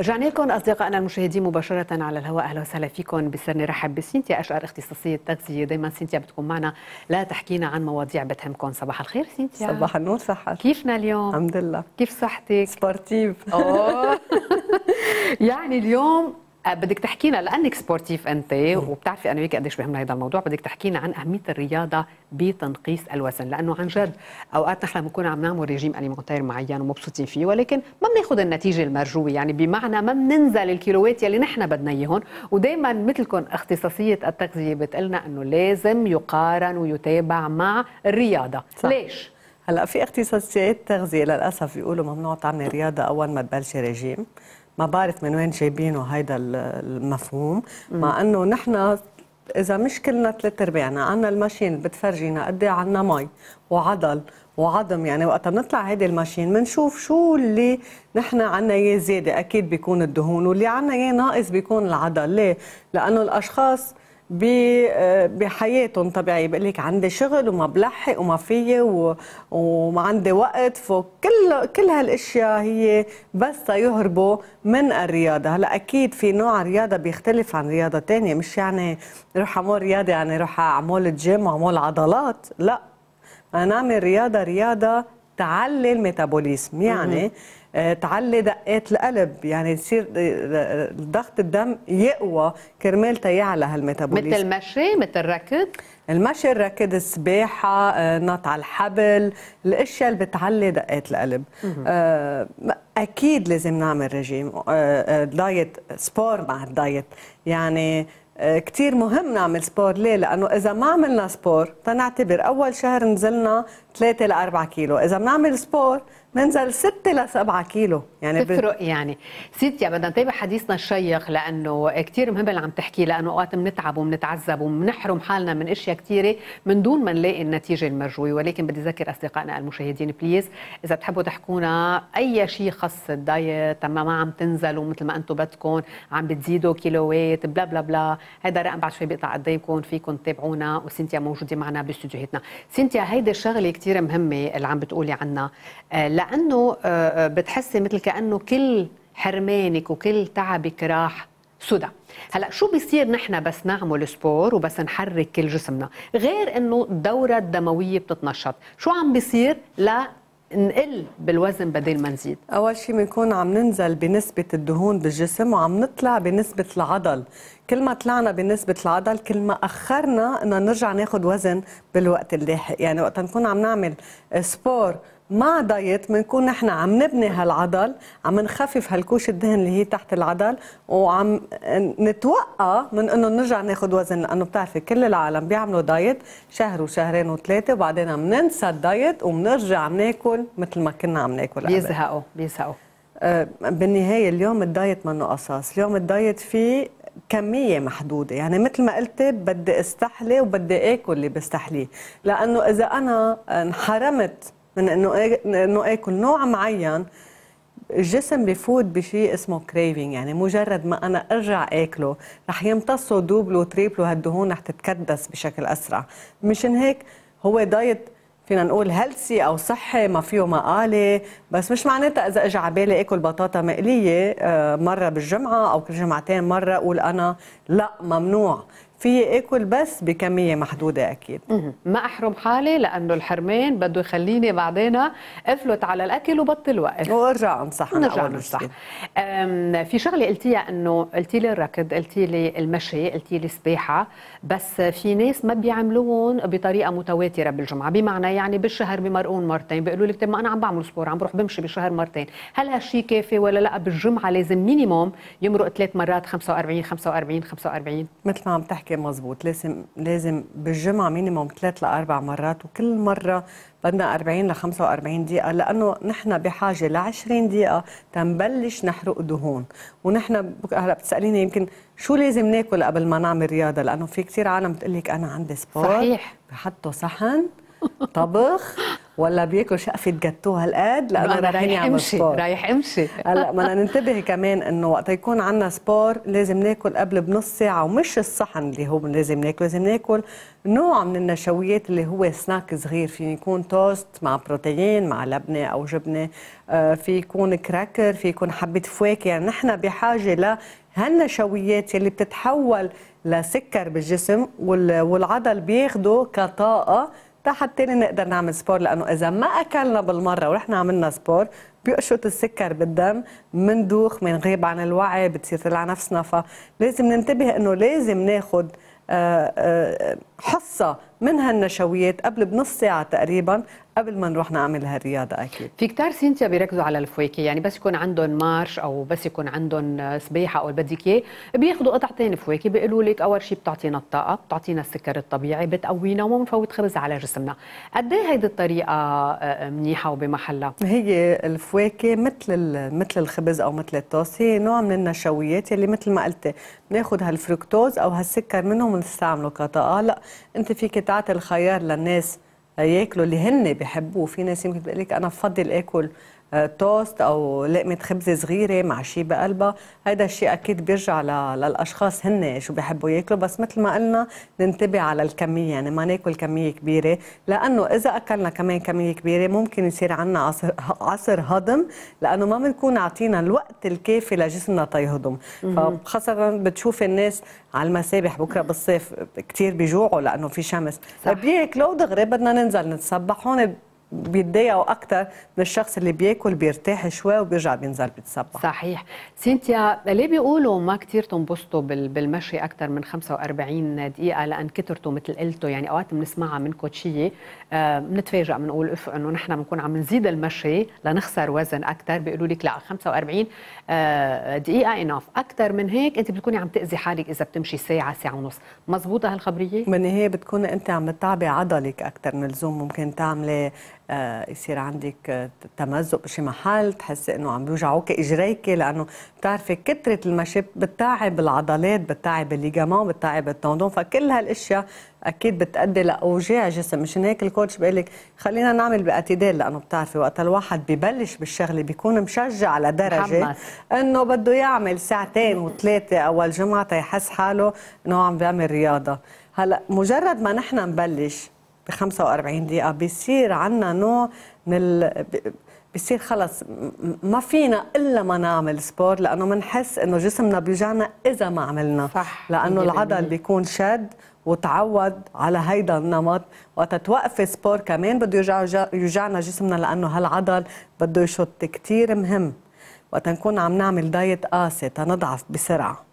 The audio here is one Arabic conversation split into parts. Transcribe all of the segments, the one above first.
رجعنا لكم اصدقائنا المشاهدين مباشره على الهواء اهلا وسهلا فيكم بسر نرحب بسينتيا اشقر اختصاصيه تغذيه دائما سينتيا بتكون معنا لا تحكينا عن مواضيع بتهمكم صباح الخير سينتيا صباح النور صحة كيفنا اليوم الحمد لله كيف صحتك سبورتيف اوه يعني اليوم آه، بدك تحكي لنا لانك سبورتيف انت وبتعرفي انا وياك قديش بهمنا هذا الموضوع بدك تحكي لنا عن اهميه الرياضه بتنقيص الوزن لانه عن جد اوقات نحن بنكون عم نعمل ريجيم اليمونتير معين ومبسوطين فيه ولكن ما بناخذ النتيجه المرجوه يعني بمعنى ما بننزل الكيلوات يلي نحن بدنا اياهم ودائما مثلكم اختصاصيه التغذيه بتقلنا انه لازم يقارن ويتابع مع الرياضه صح. ليش هلا في اختصاصيات تغذيه للاسف بيقولوا ممنوع تعملي رياضه اول ما تبلشي ريجيم ما بعرف من وين جايبينه هيدا المفهوم مع انه نحن اذا مش كلنا ثلاث ارباعنا عنا الماشين بتفرجينا قد ايه عنا مي وعضل وعظم يعني وقت بنطلع هيدي الماشين بنشوف شو اللي نحن عنا اياه زياده اكيد بيكون الدهون واللي عنا اياه ناقص بيكون العضل ليه لانه الاشخاص آه، بحياتهم طبيعي بقول لك عندي شغل وما بلحق وما فيي وما عندي وقت فكل كل هالاشياء هي بس يهربوا من الرياضه هلا اكيد في نوع رياضه بيختلف عن رياضه ثانيه مش يعني روح اعمل رياضه يعني روح اعمل جيم واعمل عضلات لا انا اعمل رياضه رياضه تعلي الميتابوليزم يعني آه، تعلي دقات القلب يعني يصير آه، آه، ضغط الدم يقوى كرمال تيعلى هالميتابوليزم مثل المشي مثل الركض المشي الركض السباحة نط على الحبل الأشياء اللي بتعلي دقات القلب أكيد لازم نعمل رجيم دايت سبور مع الدايت يعني كثير كتير مهم نعمل سبور ليه؟ لأنه إذا ما عملنا سبور تنعتبر أول شهر نزلنا 3 ل 4 كيلو إذا بنعمل سبور منزل 6 ل 7 كيلو يعني بتفرق يعني سيدتي بدنا نتابع طيب حديثنا الشيق لانه كثير مهم اللي عم تحكيه لانه اوقات بنتعب وبنتعذب وبنحرم حالنا من اشياء كثيره من دون ما نلاقي النتيجه المرجوه ولكن بدي اذكر اصدقائنا المشاهدين بليز اذا بتحبوا تحكونا اي شيء خاص الدايت ما ما عم تنزلوا مثل ما انتم بدكم عم بتزيدوا كيلوات بلا بلا بلا هذا رقم بعد شوي بيقطع قدامكم فيكم تتابعونا وسنتيا موجوده معنا باستديوهاتنا سنتيا هيدي الشغله كثير مهمه اللي عم بتقولي عنها لا آه، لانه آه، آه، بتحسي مثل كانه كل حرمانك وكل تعبك راح سدى هلا شو بيصير نحن بس نعمل سبور وبس نحرك كل جسمنا غير انه الدوره الدمويه بتتنشط شو عم بيصير لا نقل بالوزن بدل ما نزيد اول شيء بنكون عم ننزل بنسبه الدهون بالجسم وعم نطلع بنسبه العضل كل ما طلعنا بنسبه العضل كل ما اخرنا انه نرجع ناخذ وزن بالوقت اللاحق يعني وقت نكون عم نعمل سبور مع دايت بنكون نحن عم نبني هالعضل عم نخفف هالكوش الدهن اللي هي تحت العضل وعم نتوقع من انه نرجع ناخذ وزن لانه بتعرفي كل العالم بيعملوا دايت شهر وشهرين وثلاثه وبعدين عم ننسى الدايت وبنرجع عم ناكل مثل ما كنا عم ناكل بيزهقوا بيزهقوا آه بالنهايه اليوم الدايت منه قصاص اليوم الدايت فيه كمية محدودة يعني مثل ما قلت بدي استحلي وبدي آكل اللي بستحليه لأنه إذا أنا انحرمت من انه إيه، انه اكل نوع معين الجسم بفوت بشيء اسمه كريفنج يعني مجرد ما انا ارجع اكله رح يمتصوا دوبلو تريبلو هالدهون رح تتكدس بشكل اسرع مشان هيك هو دايت فينا نقول هيلثي او صحي ما فيه مقاله بس مش معناتها اذا اجى على بالي اكل بطاطا مقليه آه، مره بالجمعه او كل جمعتين مره اقول انا لا ممنوع في اكل بس بكميه محدوده اكيد ما احرم حالي لانه الحرمان بده يخليني بعدين افلت على الاكل وبطل وقف وارجع انصح نرجع صح في شغله قلتيها انه قلتي لي الركض قلتي لي المشي قلتي لي السباحه بس في ناس ما بيعملوهم بطريقه متواتره بالجمعه بمعنى يعني بالشهر بمرقون مرتين بيقولوا لك طيب ما انا عم بعمل سبور عم بروح بمشي بالشهر مرتين هل هالشيء كافي ولا لا بالجمعه لازم مينيموم يمرق ثلاث مرات 45 45 45 مثل ما عم تحكي كان مزبوط لازم لازم بالجمعه مينيموم ثلاث لاربع مرات وكل مره بدنا 40 ل 45 دقيقه لانه نحن بحاجه ل 20 دقيقه تنبلش نحرق دهون ونحن هلا بتساليني يمكن شو لازم ناكل قبل ما نعمل رياضه لانه في كثير عالم بتقول لك انا عندي سبور صحيح بحطوا صحن طبخ ولا بياكل شقفه جاتوه هالقد لانه رايحين امشي سبور رايح امشي هلا بدنا ننتبه كمان انه وقت يكون عندنا سبور لازم ناكل قبل بنص ساعه ومش الصحن اللي هو لازم ناكل لازم ناكل نوع من النشويات اللي هو سناك صغير في يكون توست مع بروتين مع لبنه او جبنه آه، في يكون كراكر في يكون حبه فواكه يعني نحن بحاجه لهالنشويات اللي بتتحول لسكر بالجسم والعضل بياخده كطاقه تاني نقدر نعمل سبور لانه اذا ما اكلنا بالمره ورحنا عملنا سبور بيقشط السكر بالدم مندوخ منغيب عن الوعي بتصير تلع نفسنا فلازم ننتبه انه لازم ناخذ آه، آه، حصة من هالنشويات قبل بنص ساعة تقريبا قبل ما نروح نعمل هالرياضه اكيد في كتار سينتيا بيركزوا على الفواكه يعني بس يكون عندهم مارش او بس يكون عندهم سباحه او بدك اياه بياخذوا قطعتين فواكه بيقولوا لك اول شيء بتعطينا الطاقه بتعطينا السكر الطبيعي بتقوينا وما بنفوت خبز على جسمنا قد ايه هيدي الطريقه آه، آه، منيحه وبمحلها هي الفواكه مثل مثل الخبز او مثل التوست هي نوع من النشويات اللي مثل ما قلتي بناخذ هالفركتوز او هالسكر منهم بنستعمله كطاقه لا انت فيك تعطي الخيار للناس ياكلوا اللي هن بيحبوه في ناس يمكن بتقول لك انا بفضل اكل توست او لقمه خبز صغيره مع شيء بقلبها هذا الشيء اكيد بيرجع للاشخاص هن شو بيحبوا ياكلوا بس مثل ما قلنا ننتبه على الكميه يعني ما ناكل كميه كبيره لانه اذا اكلنا كمان كميه كبيره ممكن يصير عندنا عصر عصر هضم لانه ما بنكون عاطينا الوقت الكافي لجسمنا تيهضم فخاصه بتشوف الناس على المسابح بكره بالصيف كثير بيجوعوا لانه في شمس بياكلوا دغري بدنا ننزل نتسبح هون بيتضايقوا اكثر من الشخص اللي بياكل بيرتاح شوي وبيرجع بينزل بيتصبح صحيح سينتيا ليه بيقولوا ما كثير تنبسطوا بالمشي اكثر من 45 دقيقه لان كثرته مثل قلتوا يعني اوقات بنسمعها من كوتشيه آه، بنتفاجئ بنقول اف انه نحن بنكون عم نزيد المشي لنخسر وزن اكثر بيقولوا لك لا 45 آه، دقيقه اناف اكثر من هيك انت بتكوني عم تاذي حالك اذا بتمشي ساعه ساعه ونص مزبوطه هالخبريه بالنهايه بتكون انت عم تتعبي عضلك اكثر من اللزوم ممكن تعملي آه، يصير عندك آه، تمزق بشي محل تحسي انه عم بيوجعوك اجريك لانه بتعرفي كثره المشي بتتعب العضلات بتتعب الليجامون بتتعب التوندون فكل هالاشياء اكيد بتادي لاوجاع جسم مشان هيك الكوتش بقول لك خلينا نعمل باعتدال لانه بتعرفي وقت الواحد ببلش بالشغله بيكون مشجع لدرجه انه بده يعمل ساعتين وثلاثه اول جمعه يحس حاله انه عم بيعمل رياضه هلا مجرد ما نحن نبلش ب 45 دقيقة بيصير عنا نوع من ال... بصير خلص ما فينا الا ما نعمل سبور لانه بنحس انه جسمنا بيوجعنا اذا ما عملنا صح لانه العضل بيكون شد وتعود على هيدا النمط وقت توقف سبور كمان بده يوجع يوجعنا جسمنا لانه هالعضل بده يشط كثير مهم وقت نكون عم نعمل دايت قاسي تنضعف بسرعه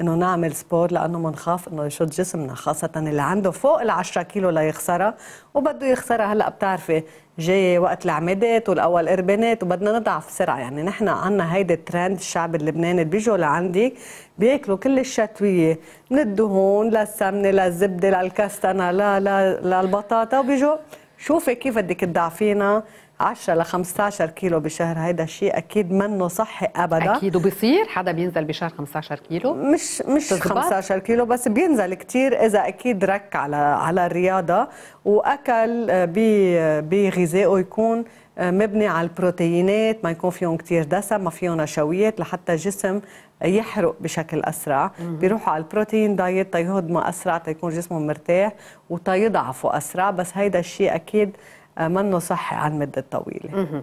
انه نعمل سبور لانه بنخاف انه يشد جسمنا خاصه اللي عنده فوق ال 10 كيلو ليخسرها وبده يخسرها هلا بتعرفي جاي وقت العمادات والاول قربانات وبدنا نضعف بسرعه يعني نحن عندنا هيدا الترند الشعب اللبناني بيجوا لعندك بياكلوا كل الشتويه من الدهون للسمنه للزبده للكستنه لا لا للبطاطا وبيجوا شوفي كيف بدك تضعفينا 10 ل 15 كيلو بشهر هيدا شيء اكيد منه صحي ابدا اكيد وبصير حدا بينزل بشهر 15 كيلو مش مش تزبط. 15 كيلو بس بينزل كثير اذا اكيد رك على على الرياضه واكل آه، بغذائه آه، يكون آه، مبني على البروتينات ما يكون فيهم كثير دسم ما فيهم نشويات لحتى الجسم يحرق بشكل اسرع بيروحوا على البروتين دايت تيهضمه اسرع تيكون جسمه مرتاح وتيضعفوا اسرع بس هيدا الشيء اكيد منه صح عن مده طويله.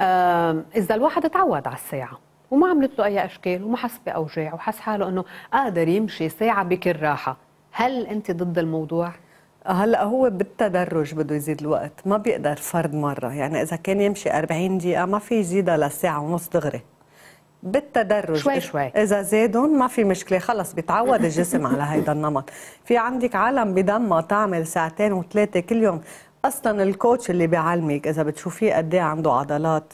آه، اذا الواحد تعود على الساعه وما عملت له اي اشكال وما حس باوجاع وحس حاله انه قادر يمشي ساعه بكل راحه، هل انت ضد الموضوع؟ هلا هو بالتدرج بده يزيد الوقت ما بيقدر فرد مره يعني اذا كان يمشي 40 دقيقه ما في يزيدها للساعه ونص دغري بالتدرج شوي شوي اذا زادهم ما في مشكله خلص بيتعود الجسم على هيدا النمط في عندك عالم بدمها تعمل ساعتين وثلاثه كل يوم اصلا الكوتش اللي بيعلمك اذا بتشوفيه قد ايه عنده عضلات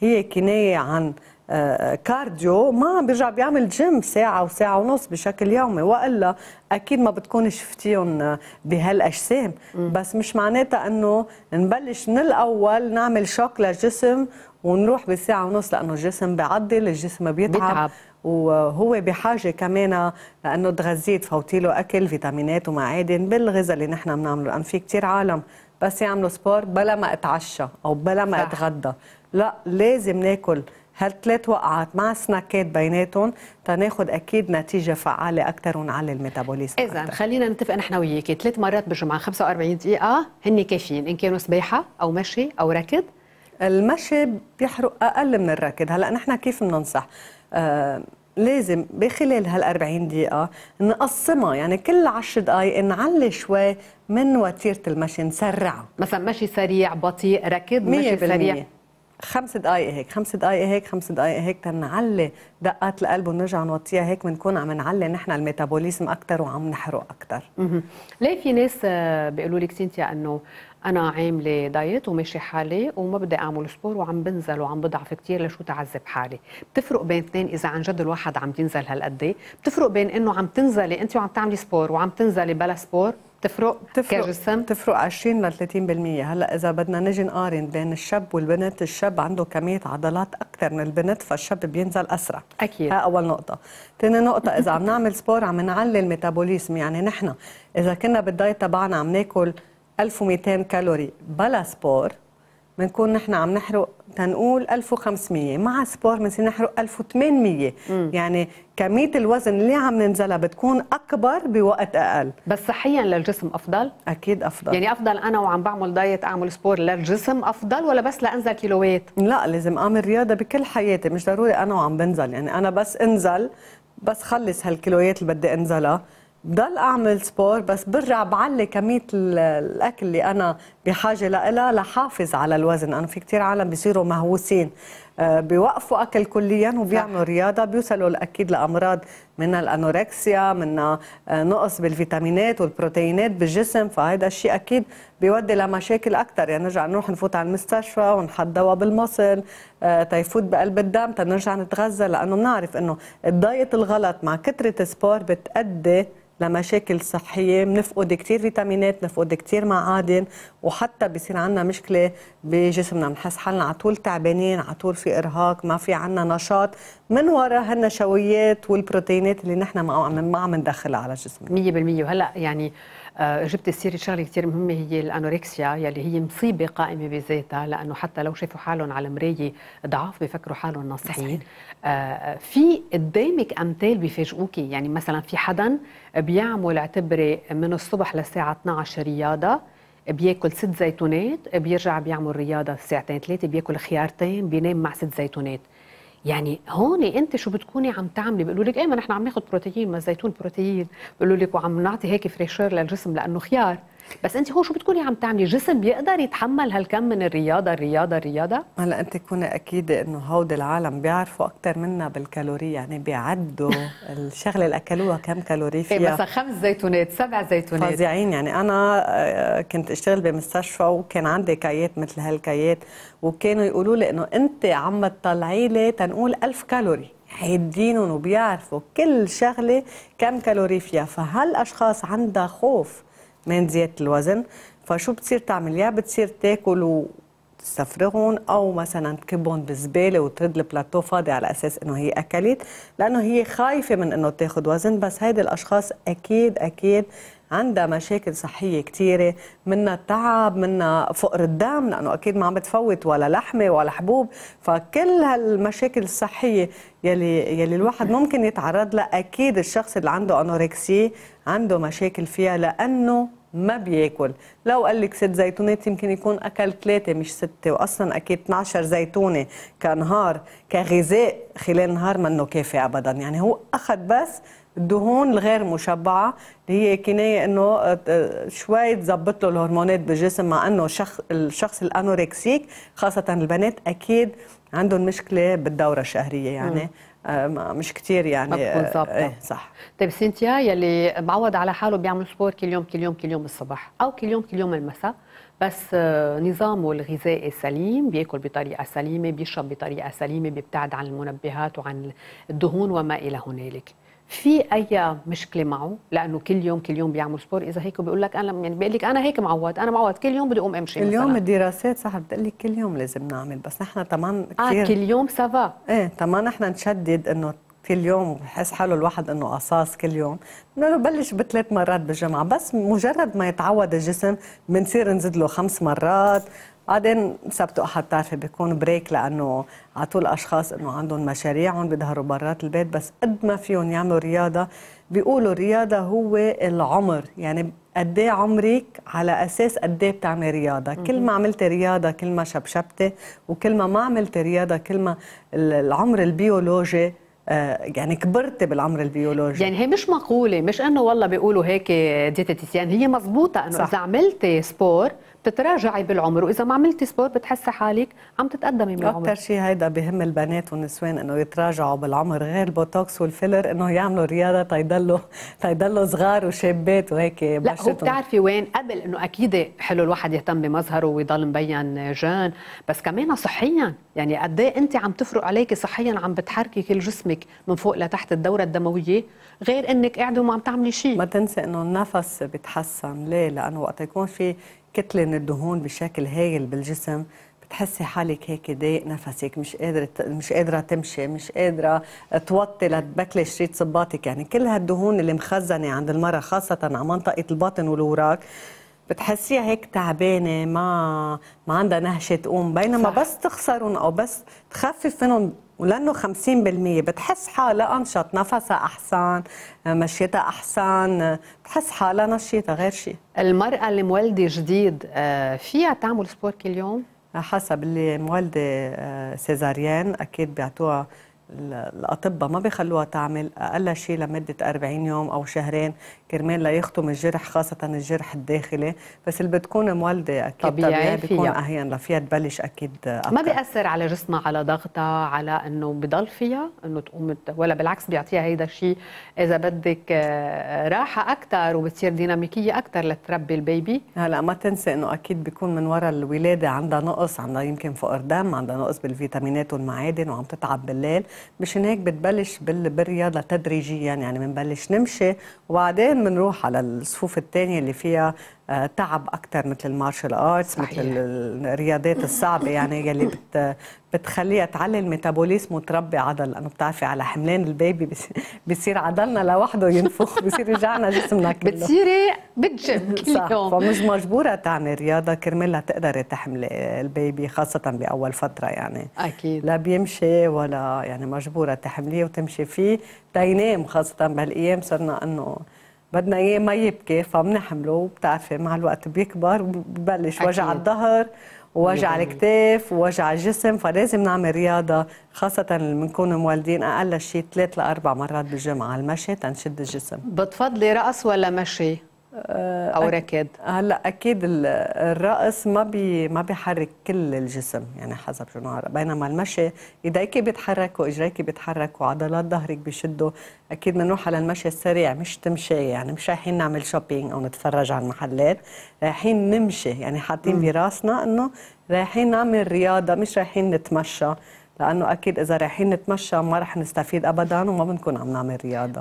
هي كنايه عن آه، كارديو ما عم بيرجع بيعمل جيم ساعة وساعة ونص بشكل يومي وإلا أكيد ما بتكون شفتيهم آه، بهالأجسام بس مش معناتها أنه نبلش من الأول نعمل شوك للجسم ونروح بساعة ونص لأنه الجسم بيعضل الجسم بيتعب, بيتعب. وهو بحاجه كمان لانه تغذيه تفوتي له اكل فيتامينات ومعادن بالغذاء اللي نحن بنعمله لان في كثير عالم بس يعملوا سبور بلا ما اتعشى او بلا ما صح. اتغدى لا لازم ناكل هالثلاث وقعات مع سناكات بيناتهم تناخد اكيد نتيجه فعاله اكثر ونعلي الميتابوليزم اذا خلينا نتفق نحن وياكي ثلاث مرات بالجمعه 45 دقيقه هن كافيين ان كانوا سباحه او مشي او ركض المشي بيحرق اقل من الركض هلا نحن كيف بننصح آه، لازم بخلال هال 40 دقيقة نقسمها يعني كل 10 دقائق نعلي شوي من وتيرة المشي نسرعها مثلا مشي سريع بطيء ركض مشي سريع خمس دقائق هيك خمس دقائق هيك خمس دقائق هيك تنعلي دقات القلب ونرجع نوطيها هيك بنكون عم نعلي نحن الميتابوليزم اكثر وعم نحرق اكثر ليه في ناس آه، بيقولوا لك سنتيا انه انا عامله دايت وماشي حالي وما بدي اعمل سبور وعم بنزل وعم بضعف كثير لشو تعذب حالي بتفرق بين اثنين اذا عن جد الواحد عم ينزل هالقد بتفرق بين انه عم تنزلي انت وعم تعملي سبور وعم تنزلي بلا سبور تفرق تفرق كجسم تفرق 20 ل 30% هلا اذا بدنا نجي نقارن بين الشاب والبنت الشاب عنده كميه عضلات اكثر من البنت فالشاب بينزل اسرع اكيد ها اول نقطه ثاني نقطه اذا عم نعمل سبور عم نعلي الميتابوليزم يعني نحن اذا كنا بالدايت تبعنا عم ناكل 1200 كالوري بلا سبور بنكون نحن عم نحرق تنقول 1500 مع سبور بنصير نحرق 1800 مم. يعني كميه الوزن اللي عم ننزلها بتكون اكبر بوقت اقل بس صحيا للجسم افضل اكيد افضل يعني افضل انا وعم بعمل دايت اعمل سبور للجسم افضل ولا بس لانزل كيلوات لا لازم اعمل رياضه بكل حياتي مش ضروري انا وعم بنزل يعني انا بس انزل بس خلص هالكيلوات اللي بدي انزلها بضل اعمل سبور بس برجع بعلي كميه الاكل اللي انا بحاجه لها لحافظ على الوزن انا في كثير عالم بيصيروا مهووسين آه، بيوقفوا اكل كليا وبيعملوا رياضه بيوصلوا اكيد لامراض من الانوركسيا من آه، نقص بالفيتامينات والبروتينات بالجسم فهذا الشيء اكيد بيودي لمشاكل اكثر يعني نرجع نروح نفوت على المستشفى ونحط دواء بالمصل آه، تيفوت بقلب الدم تنرجع نتغذى لانه بنعرف انه الدايت الغلط مع كثره السبور بتادي لمشاكل صحيه بنفقد كثير فيتامينات بنفقد كثير معادن وحتى بصير عندنا مشكله بجسمنا بنحس حالنا على طول تعبانين على طول في في ارهاق ما في عنا نشاط من وراء هالنشويات والبروتينات اللي نحن ما عم ندخلها على جسمنا 100% وهلا يعني آه، جبت السيرة شغله كثير مهمه هي الانوركسيا يلي هي مصيبه قائمه بذاتها لانه حتى لو شافوا حالهم على مرايه ضعاف بفكروا حالهم ناصحين آه في قدامك امثال بيفاجئوكي يعني مثلا في حدا بيعمل اعتبري من الصبح للساعه 12 رياضه بياكل ست زيتونات بيرجع بيعمل رياضه ساعتين ثلاثه بياكل خيارتين بينام مع ست زيتونات يعني هون انت شو بتكوني عم تعملي بيقولوا لك ايه ما نحن عم ناخذ بروتين ما الزيتون بروتين بيقولوا لك وعم نعطي هيك فريشر للجسم لانه خيار بس انت هو شو بتكوني عم تعملي جسم بيقدر يتحمل هالكم من الرياضه الرياضه الرياضه هلا انت تكوني اكيده انه هودي العالم بيعرفوا اكثر منا بالكالوري يعني بيعدوا الشغله اللي اكلوها كم كالوري إيه، فيها إيه مثلا خمس زيتونات سبع زيتونات فظيعين يعني انا آه، كنت اشتغل بمستشفى وكان عندي كايات مثل هالكايات وكانوا يقولوا لي انه انت عم تطلعي لي تنقول 1000 كالوري حيدينهم وبيعرفوا كل شغله كم كالوري فيها فهالاشخاص عندها خوف من زياده الوزن فشو بتصير تعمل يا بتصير تاكل وتستفرغهم او مثلا تكبهم بالزباله وترد البلاتو فاضي على اساس انه هي اكلت لانه هي خايفه من انه تاخذ وزن بس هيدي الاشخاص اكيد اكيد عندها مشاكل صحيه كثيره منها التعب منها فقر الدم لانه اكيد ما عم بتفوت ولا لحمه ولا حبوب فكل هالمشاكل الصحيه يلي يلي الواحد ممكن يتعرض لها اكيد الشخص اللي عنده أنوركسي عنده مشاكل فيها لانه ما بياكل لو قال لك ست زيتونات يمكن يكون اكل ثلاثه مش سته واصلا اكيد 12 زيتونه كنهار كغذاء خلال نهار منه كافي ابدا يعني هو اخذ بس الدهون الغير مشبعه اللي هي كنايه انه آه، شوي تظبط له الهرمونات بالجسم مع انه شخص الشخص الانوركسيك خاصه البنات اكيد عندهم مشكله بالدوره الشهريه يعني آه، مش كتير يعني ما آه، إيه، صح طيب سينتيا يلي معود على حاله بيعمل سبور كل يوم كل يوم كل يوم الصبح او كل يوم كل يوم المساء بس نظامه الغذائي سليم بياكل بطريقه سليمه بيشرب بطريقه سليمه بيبتعد عن المنبهات وعن الدهون وما الى هنالك في اي مشكله معه لانه كل يوم كل يوم بيعمل سبور اذا هيك بيقول لك انا يعني بيقول لك انا هيك معود انا معود كل يوم بدي اقوم امشي اليوم مثلاً. الدراسات صح بتقول لك كل يوم لازم نعمل بس نحن كمان كثير اه كل يوم سافا ايه كمان نحن نشدد انه كل يوم بحس حاله الواحد انه قصاص كل يوم انه بلش بثلاث مرات بالجمعه بس مجرد ما يتعود الجسم بنصير نزيد له خمس مرات بعدين سبت احد بتعرفي بيكون بريك لانه على طول اشخاص انه عندهم مشاريعهم بيظهروا برات البيت بس قد ما فيهم يعملوا رياضه بيقولوا الرياضه هو العمر يعني قد ايه عمرك على اساس قد ايه بتعملي رياضه كل ما عملتي رياضه كل ما شبشبتي وكل ما ما عملتي رياضه كل ما العمر البيولوجي آه، يعني كبرت بالعمر البيولوجي يعني هي مش مقوله مش انه والله بيقولوا هيك ديتيتيسيان هي مزبوطه انه اذا عملتي سبور بتتراجعي بالعمر واذا ما عملتي سبورت بتحسي حالك عم تتقدمي بالعمر اكثر شيء هيدا بهم البنات والنسوان انه يتراجعوا بالعمر غير البوتوكس والفيلر انه يعملوا رياضه تيضلوا تيضلوا صغار وشابات وهيك لا هو بتعرفي وين قبل انه اكيد حلو الواحد يهتم بمظهره ويضل مبين جان بس كمان صحيا يعني قد ايه انت عم تفرق عليكي صحيا عم بتحركي كل جسمك من فوق لتحت الدوره الدمويه غير انك قاعده وما عم تعملي شيء ما تنسى انه النفس بيتحسن ليه لانه وقت يكون في كتله من الدهون بشكل هايل بالجسم بتحسي حالك هيك ضايق نفسك مش قادره مش قادره تمشي مش قادره توطي لتبكلي شريط صباطك يعني كل هالدهون اللي مخزنه عند المراه خاصه على منطقه البطن والوراك بتحسيها هيك تعبانه ما ما عندها نهشه تقوم بينما صح. بس تخسرهم او بس تخفف منهم ولانه 50% بتحس حالها انشط نفسها احسن مشيتها احسن بتحس حالها نشيطه غير شيء المراه اللي مولده جديد آه، فيها تعمل سبور كل يوم حسب اللي مولده آه، سيزاريان اكيد بيعطوها الاطباء ما بيخلوها تعمل اقل شيء لمده 40 يوم او شهرين كرمال ليختم الجرح خاصه الجرح الداخلي بس اللي بتكون مولده اكيد طبيعي, طبيعي بيكون اهين لفيها تبلش اكيد أكثر. ما بياثر على جسمها على ضغطها على انه بضل فيها انه تقوم ولا بالعكس بيعطيها هيدا الشيء اذا بدك آه، راحه اكثر وبتصير ديناميكيه اكثر لتربي البيبي هلا ما تنسى انه اكيد بيكون من وراء الولاده عندها نقص عندها يمكن فقر دم عندها نقص بالفيتامينات والمعادن وعم تتعب بالليل مشان هيك بتبلش بالرياضه تدريجيا يعني بنبلش نمشي وبعدين بنروح على الصفوف الثانيه اللي فيها تعب اكثر مثل المارشال ارتس مثل الرياضات الصعبه يعني يلي بت بتخليها تعلي الميتابوليزم وتربي عضل لانه بتعرفي على حملان البيبي بصير عضلنا لوحده ينفخ بصير يرجعنا جسمنا كله بتصيري بالجيم كل يوم فمش مجبوره تعمل رياضه كرمال تقدري تحملي البيبي خاصه باول فتره يعني اكيد لا بيمشي ولا يعني مجبوره تحمليه وتمشي فيه تينام خاصه بهالايام صرنا انه بدنا اياه ما يبكي فبنحمله وبتعرفي مع الوقت بيكبر وببلش وجع الظهر ووجع الكتاف ووجع الجسم فلازم نعمل رياضه خاصه اللي بنكون مولدين اقل شيء ثلاث لاربع مرات بالجمعه المشي تنشد الجسم بتفضلي رقص ولا مشي؟ آه، او ركاد هلا آه، اكيد الرقص ما بي ما بيحرك كل الجسم يعني حسب شو بينما المشي ايديك بيتحركوا اجريك بيتحركوا عضلات ظهرك بيشدوا اكيد بنروح على المشي السريع مش تمشي يعني مش رايحين نعمل شوبينج او نتفرج على المحلات رايحين نمشي يعني حاطين براسنا انه رايحين نعمل رياضه مش رايحين نتمشى لانه اكيد اذا رايحين نتمشى ما رح نستفيد ابدا وما بنكون عم نعمل رياضه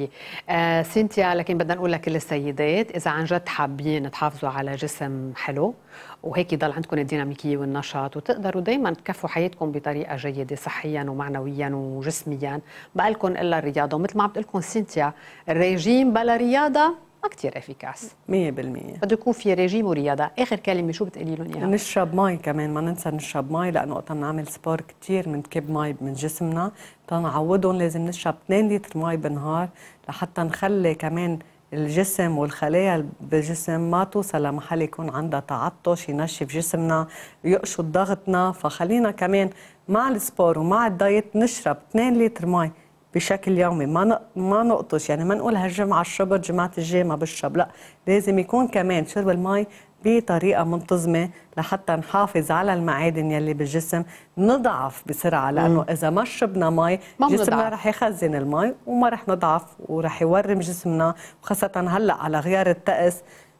100% آه سينتيا لكن بدنا نقول لكل السيدات اذا عن جد حابين تحافظوا على جسم حلو وهيك يضل عندكم الديناميكيه والنشاط وتقدروا دائما تكفوا حياتكم بطريقه جيده صحيا ومعنويا وجسميا بقى لكم الا الرياضه ومثل ما عم بقول لكم سينتيا الريجيم بلا رياضه ما كثير افيكاس 100% بده يكون في ريجيم ورياضه اخر كلمه شو بتقولي لهم اياها نشرب مي كمان ما ننسى نشرب مي لانه وقت بنعمل سبور كثير بنكب مي من جسمنا تنعوضهم لازم نشرب 2 لتر مي بالنهار لحتى نخلي كمان الجسم والخلايا بالجسم ما توصل لمحل يكون عندها تعطش ينشف جسمنا يقشط ضغطنا فخلينا كمان مع السبور ومع الدايت نشرب 2 لتر مي بشكل يومي ما ما نقطش يعني ما نقول هالجمعه جمعه الجاي ما بالشب لا لازم يكون كمان شرب المي بطريقه منتظمه لحتى نحافظ على المعادن يلي بالجسم نضعف بسرعه لانه اذا ما شربنا مي جسمنا رح يخزن المي وما رح نضعف ورح يورم جسمنا وخاصه هلا على غيار الطقس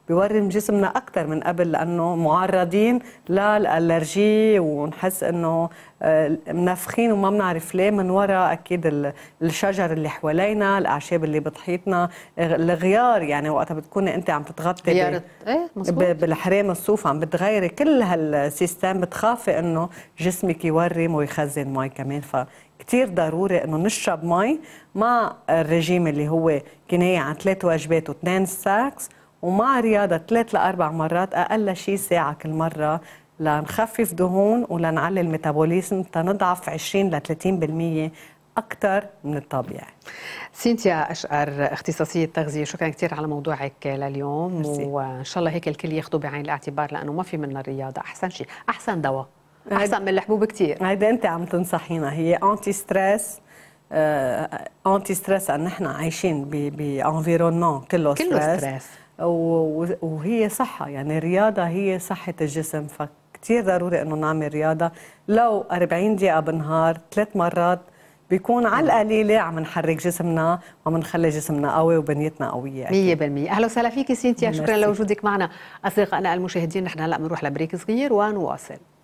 بيورم جسمنا اكثر من قبل لانه معرضين للالرجي ونحس انه آه، منفخين وما بنعرف ليه من وراء اكيد الشجر اللي حوالينا الاعشاب اللي بتحيطنا آه، الغيار يعني وقتها بتكوني انت عم تتغطي غيار ايه بالحرام الصوف عم بتغيري كل هالسيستم بتخافي انه جسمك يورم ويخزن مي كمان ف كثير ضروري انه نشرب مي مع الرجيم اللي هو كنايه عن ثلاث وجبات واثنين ساكس ومع رياضة ثلاث لأربع مرات أقل شيء ساعة كل مرة لنخفف دهون ولنعلي الميتابوليزم تنضعف 20 ل 30% أكثر من الطبيعي سينتيا أشقر اختصاصية تغذية شكرا كثير على موضوعك لليوم مرسي. وإن شاء الله هيك الكل ياخذوا بعين الاعتبار لأنه ما في منا الرياضة أحسن شيء أحسن دواء أحسن من الحبوب كثير هيدا أنت عم تنصحينا هي أنتي ستريس آه، انتي آه، ستريس ان نحن عايشين بانفيرونمون كله, كله ستريس. وهي صحه يعني الرياضه هي صحه الجسم فكتير ضروري انه نعمل رياضه لو 40 دقيقه بالنهار ثلاث مرات بيكون على نعم. القليله عم نحرك جسمنا وعم نخلي جسمنا قوي وبنيتنا قويه مية 100% اهلا وسهلا فيكي سينتيا شكرا لوجودك معنا اصدقائنا المشاهدين نحن هلا بنروح لبريك صغير ونواصل